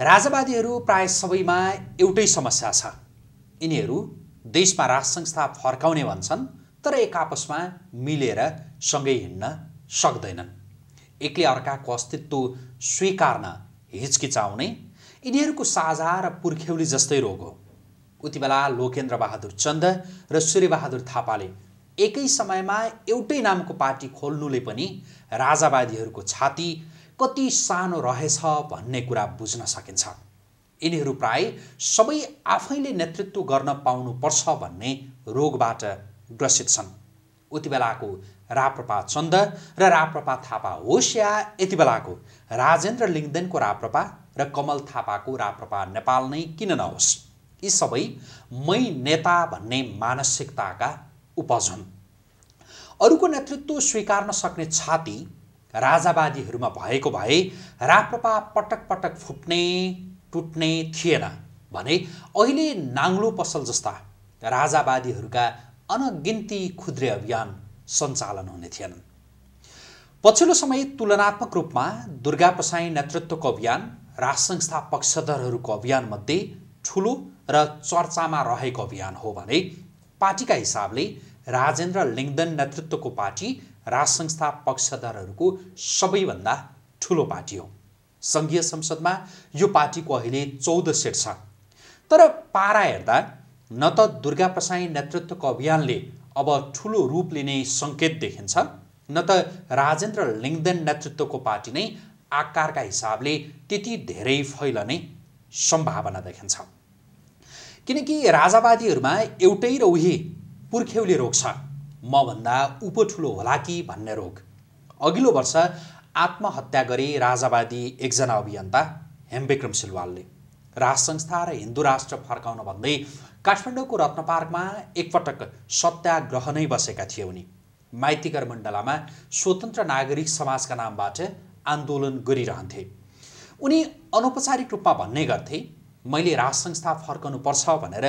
राजावादीहरू प्राय सबैमा एउटै समस्या छ यिनीहरू देशमा राज फर्काउने भन्छन् तर एक आपसमा मिलेर सँगै हिँड्न सक्दैनन् एकले अर्काको अस्तित्व स्वीकार्न हिचकिचाउने यिनीहरूको साझा र पुर्ख्यौली जस्तै रोग हो उति बेला लोकेन्द्र बहादुर चन्द र सूर्यबहादुर थापाले एकै समयमा एउटै नामको पार्टी खोल्नुले पनि राजावादीहरूको छाती कति सानो रहेछ भन्ने कुरा बुझ्न सकिन्छ यिनीहरू प्राय सबै आफैले नेतृत्व गर्न पाउनुपर्छ भन्ने रोगबाट ग्रसित छन् उति बेलाको राप्रपा चन्द र राप्रपा थापा होस् या यति बेलाको राजेन्द्र लिङ्गदेनको राप्रपा र कमल थापाको राप्रपा नेपाल नै किन नहोस् यी सबै मै नेता भन्ने मानसिकताका उपज हुन् अरूको नेतृत्व स्वीकार्न सक्ने छाती राजावादीहरूमा भएको भए राप्रपा पटक पटक फुट्ने टुट्ने थिएन भने अहिले नाङ्लो पसल जस्ता राजावादीहरूका अनगिन्ती खुद्रे अभियान सञ्चालन हुने थिएनन् पछिल्लो समय तुलनात्मक रूपमा दुर्गा प्रसाई नेतृत्वको अभियान राज संस्था पक्षधरहरूको अभियानमध्ये ठुलो र चर्चामा रहेको अभियान हो भने पार्टीका हिसाबले राजेन्द्र लिङ्गदन नेतृत्वको पार्टी राज संस्था पक्षधरहरूको सबैभन्दा ठुलो पार्टी हो सङ्घीय संसदमा यो पार्टीको अहिले चौध सेट छ तर पारा हेर्दा न त दुर्गा प्रसाई नेतृत्वको अभियानले अब ठुलो रूप लिने सङ्केत देखिन्छ न त राजेन्द्र लिङ्गदेन नेतृत्वको पार्टी नै आकारका हिसाबले त्यति धेरै फैलने सम्भावना देखिन्छ किनकि राजावादीहरूमा एउटै र उही पुर्ख्यौली रोक्छ मभन्दा उपठुलो होला कि भन्ने रोग अघिल्लो वर्ष आत्महत्या गरे राजावादी एकजना अभियन्ता हेमविक्रम सिलवालले राज संस्था र हिन्दू राष्ट्र फर्काउन भन्दै काठमाडौँको रत्नपार्कमा एकपटक सत्याग्रह नै बसेका थिए उनी माइतीकर मण्डलामा स्वतन्त्र नागरिक समाजका नामबाट आन्दोलन गरिरहन्थे उनी अनौपचारिक रूपमा भन्ने गर्थे मैले राज संस्था भनेर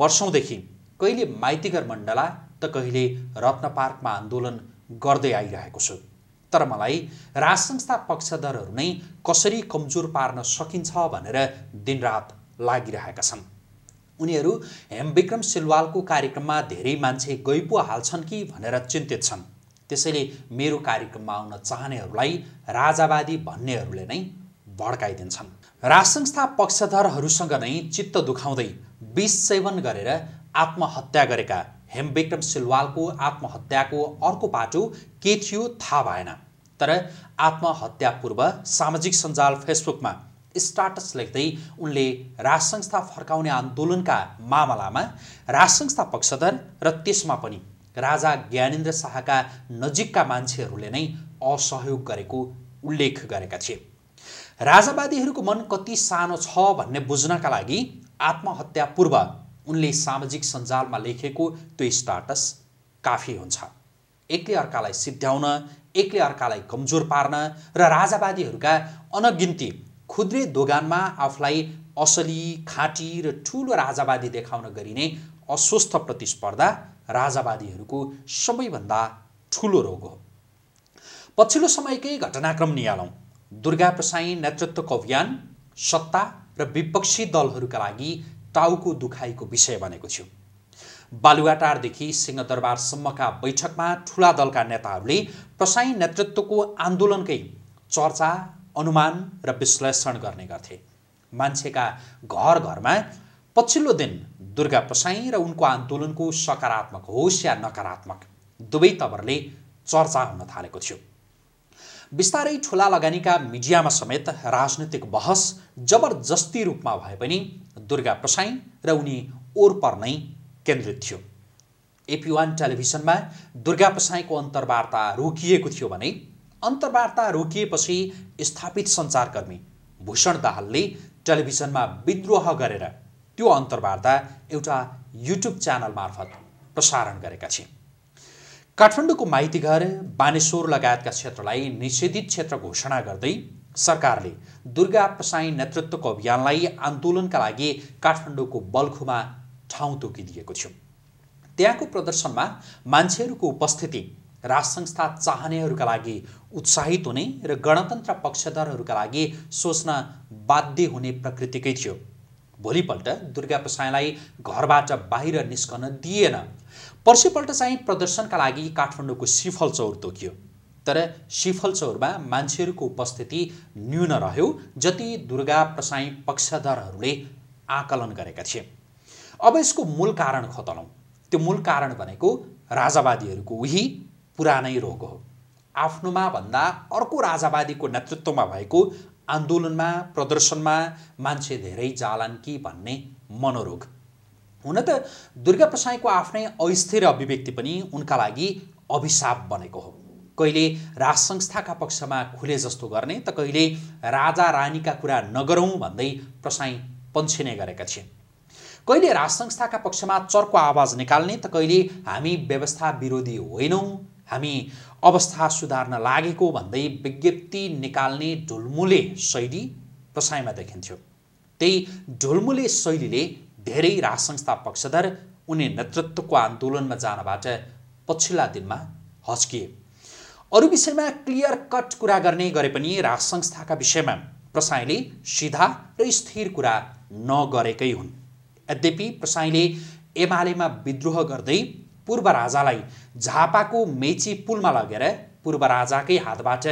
वर्षौँदेखि कहिले माइतीगर मण्डला त कहिले रत्न पार्कमा आन्दोलन गर्दै आइरहेको छु तर मलाई राज संस्था पक्षधरहरू नै कसरी कमजोर पार्न सकिन्छ भनेर दिनरात लागिरहेका छन् उनीहरू हेमविक्रम सिलवालको कार्यक्रममा धेरै मान्छे गइपो हाल्छन् कि भनेर चिन्तित छन् त्यसैले मेरो कार्यक्रममा आउन चाहनेहरूलाई राजावादी भन्नेहरूले नै भड्काइदिन्छन् राजसंस्था संस्था पक्षधरहरूसँग नै चित्त दुखाउँदै विष सेवन गरेर आत्महत्या गरेका हेमविक्रम सिलवालको आत्महत्याको अर्को पाटो के थियो थाहा भएन तर आत्महत्या पूर्व सामाजिक सञ्जाल फेसबुकमा स्टाटस लेख्दै उनले राज फर्काउने आन्दोलनका मामलामा राज पक्षधर र त्यसमा पनि राजा ज्ञानेन्द्र शाहका नजिकका मान्छेहरूले नै असहयोग गरेको उल्लेख गरेका थिए राजावादीहरूको मन कति सानो छ भन्ने बुझ्नका लागि आत्महत्या पूर्व उनले सामाजिक सञ्जालमा लेखेको त्यो स्टाटस काफी हुन्छ एकले अर्कालाई सिद्ध्याउन एकले अर्कालाई कमजोर पार्न र राजावादीहरूका अनगिन्ती खुद्रे दोगानमा आफूलाई असली खाँटी र ठुलो राजावादी देखाउन गरिने अस्वस्थ प्रतिस्पर्धा राजावादीहरूको सबैभन्दा ठुलो रोग हो पछिल्लो समयकै घटनाक्रम निहालौँ दुर्गा प्रसाई नेतृत्वको अभियान सत्ता र विपक्षी दलहरूका लागि टाउको दुखाइको विषय बनेको थियो बालुवाटारदेखि सिंहदरबारसम्मका बैठकमा ठुला दलका नेताहरूले प्रसाई नेतृत्वको आन्दोलनकै चर्चा अनुमान र विश्लेषण गर्ने गर्थे मान्छेका घर घरमा पछिल्लो दिन दुर्गा प्रसाई र उनको आन्दोलनको सकारात्मक होस् या नकारात्मक दुवै तवरले चर्चा हुन थालेको थियो बिस्तारै ठुला लगानीका मिडियामा समेत राजनीतिक बहस जबरजस्ती रूपमा भए पनि दुर्गा प्रसाई र उनी ओरपर नै केन्द्रित थियो एपी वान टेलिभिजनमा दुर्गा प्रसाईको अन्तर्वार्ता रोकिएको थियो भने अन्तर्वार्ता रोकिएपछि स्थापित सञ्चारकर्मी भूषण दाहालले टेलिभिजनमा विद्रोह गरेर त्यो अन्तर्वार्ता एउटा युट्युब च्यानल मार्फत प्रसारण गरेका थिए काठमाडौँको माइतीघर बानेश्वर लगायतका क्षेत्रलाई निषेधित क्षेत्र घोषणा गर्दै सरकारले दुर्गा प्रसाई नेतृत्वको अभियानलाई आन्दोलनका लागि काठमाडौँको बल्खुमा ठाउँ तोकिदिएको थियो त्यहाँको प्रदर्शनमा मान्छेहरूको उपस्थिति राज संस्था चाहनेहरूका लागि उत्साहित हुने र गणतन्त्र पक्षधरहरूका लागि सोच्न बाध्य हुने प्रकृतिकै थियो भोलिपल्ट दुर्गा प्रसाईलाई घरबाट बाहिर निस्कन दिएन पर्सिपल्ट चाहिँ प्रदर्शनका लागि काठमाडौँको सिफल चौर तोकियो तर सिफल चौरमा मान्छेहरूको उपस्थिति न्यून रह्यो जति दुर्गा प्रसाई पक्षधरहरूले आकलन गरेका थिए अब यसको मूल कारण खतलौँ त्यो मूल कारण भनेको राजावादीहरूको उही पुरानै रोग हो आफ्नोमा भन्दा अर्को राजावादीको नेतृत्वमा भएको आन्दोलनमा प्रदर्शनमा मान्छे धेरै जालान् कि भन्ने मनोरोग हुन त दुर्गा प्रसाईको आफ्नै अस्थिर अभिव्यक्ति पनि उनका लागि अभिशाप बनेको हो कहिले राज संस्थाका पक्षमा खुले जस्तो गर्ने त कहिले राजा रानीका कुरा नगरौँ भन्दै प्रसाई पन्छिने गरेका थिए कहिले राज संस्थाका पक्षमा चर्को आवाज निकाल्ने त कहिले हामी व्यवस्था विरोधी होइनौँ हामी अवस्था सुधार्न लागेको भन्दै विज्ञप्ति निकाल्ने ढुलमुले शैली प्रसाईमा देखिन्थ्यो त्यही ढुलमुले शैलीले धेरै राजसंस्था पक्षधर उनी नेतृत्वको आन्दोलनमा जानबाट पछिल्ला दिनमा हस्किए अरू विषयमा क्लियर कट कुरा गर्ने गरे पनि राजसंस्थाका विषयमा प्रसाईले सिधा र स्थिर कुरा नगरेकै हुन् यद्यपि प्रसाईले एमालेमा विद्रोह गर्दै पूर्व राजालाई झापाको मेची पुलमा लगेर पूर्व राजाकै हातबाट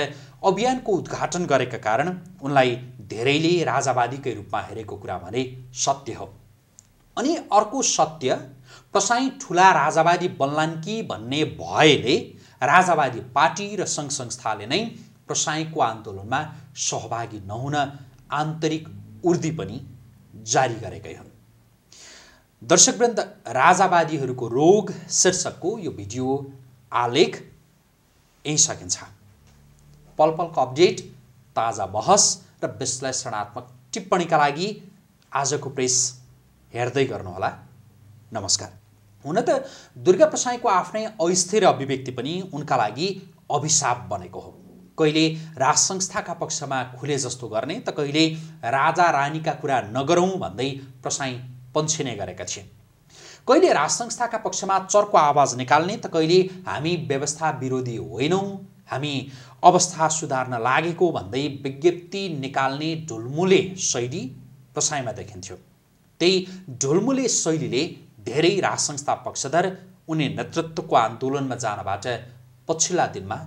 अभियानको उद्घाटन गरेका कारण उनलाई धेरैले राजावादीकै रूपमा हेरेको कुरा भने सत्य हो अनि अर्को सत्य प्रसाई ठुला राजावादी बन्लान् कि भन्ने भएले राजावादी पार्टी र सङ्घ संस्थाले नै प्रसाईको आन्दोलनमा सहभागी नहुन आन्तरिक उर्दी पनि जारी गरेकै हुन् दर्शकवृन्द राजावादीहरूको रोग शीर्षकको यो भिडियो आलेख यहीँ सकिन्छ पल पलको अपडेट ताजा बहस र विश्लेषणात्मक टिप्पणीका लागि आजको प्रेस हेर्दै गर्नुहोला नमस्कार हुन त दुर्गा प्रसाईको आफ्नै अस्थिर अभिव्यक्ति पनि उनका लागि अभिशाप बनेको हो कहिले राज संस्थाका पक्षमा खुले जस्तो गर्ने त कहिले राजा रानीका कुरा नगरौँ भन्दै प्रसाई पन्छिने गरेका थिए कहिले राज संस्थाका पक्षमा चर्को आवाज निकाल्ने त कहिले हामी व्यवस्था विरोधी होइनौँ हामी अवस्था सुधार्न लागेको भन्दै विज्ञप्ति निकाल्ने ढुलमुले शैली प्रसाईमा देखिन्थ्यो त्यही ढोलमुले शैलीले धेरै राज संस्था पक्षधर उनी नेतृत्वको आन्दोलनमा जानबाट पछिल्ला दिनमा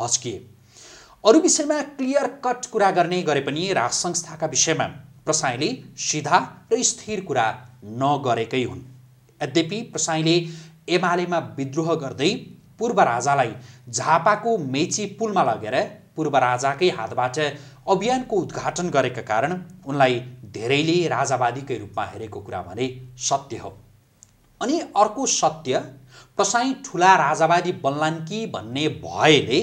हस्किए अरू विषयमा क्लियर कट कुरा गर्ने गरे पनि राज संस्थाका विषयमा प्रसाईले सिधा र स्थिर कुरा नगरेकै हुन् यद्यपि प्रसाईले एमालेमा विद्रोह गर्दै पूर्व राजालाई झापाको मेची पुलमा लगेर पूर्व राजाकै हातबाट अभियानको उद्घाटन गरेका कारण उनलाई धेरैले राजावादीकै रूपमा हेरेको कुरा भने सत्य हो अनि अर्को सत्य प्रसाई ठुला राजावादी बन्लान् कि भन्ने भयले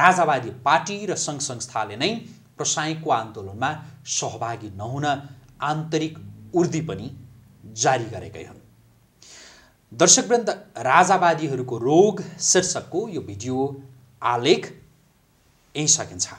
राजावादी पार्टी र सङ्घ संस्थाले नै प्रसाईको आन्दोलनमा सहभागी नहुन आन्तरिक उर्दी पनि जारी गरेकै हुन् दर्शकवृन्द राजावादीहरूको रोग शीर्षकको यो भिडियो आलेख यहीँ सकिन्छ